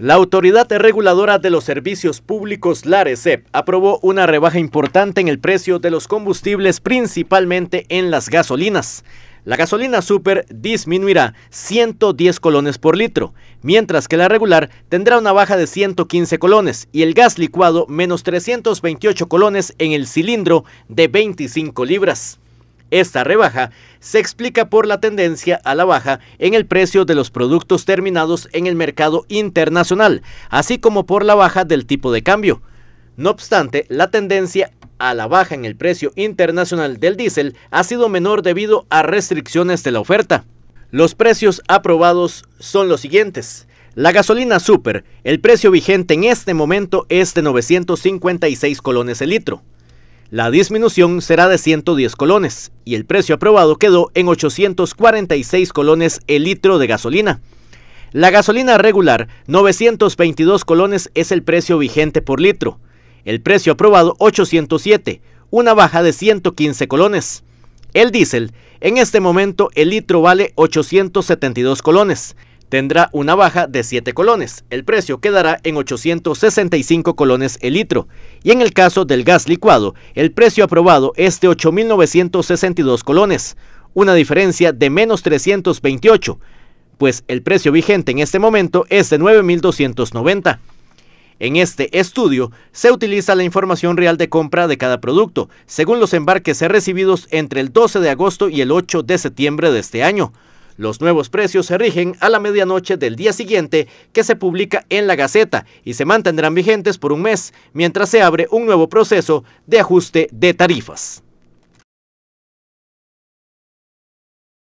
La Autoridad Reguladora de los Servicios Públicos, la aprobó una rebaja importante en el precio de los combustibles, principalmente en las gasolinas. La gasolina super disminuirá 110 colones por litro, mientras que la regular tendrá una baja de 115 colones y el gas licuado menos 328 colones en el cilindro de 25 libras. Esta rebaja se explica por la tendencia a la baja en el precio de los productos terminados en el mercado internacional, así como por la baja del tipo de cambio. No obstante, la tendencia a la baja en el precio internacional del diésel ha sido menor debido a restricciones de la oferta. Los precios aprobados son los siguientes. La gasolina super, el precio vigente en este momento es de 956 colones el litro. La disminución será de 110 colones y el precio aprobado quedó en 846 colones el litro de gasolina. La gasolina regular, 922 colones es el precio vigente por litro. El precio aprobado, 807, una baja de 115 colones. El diésel, en este momento el litro vale 872 colones tendrá una baja de 7 colones. El precio quedará en 865 colones el litro. Y en el caso del gas licuado, el precio aprobado es de 8.962 colones, una diferencia de menos 328, pues el precio vigente en este momento es de 9.290. En este estudio se utiliza la información real de compra de cada producto, según los embarques recibidos entre el 12 de agosto y el 8 de septiembre de este año. Los nuevos precios se rigen a la medianoche del día siguiente que se publica en la Gaceta y se mantendrán vigentes por un mes mientras se abre un nuevo proceso de ajuste de tarifas.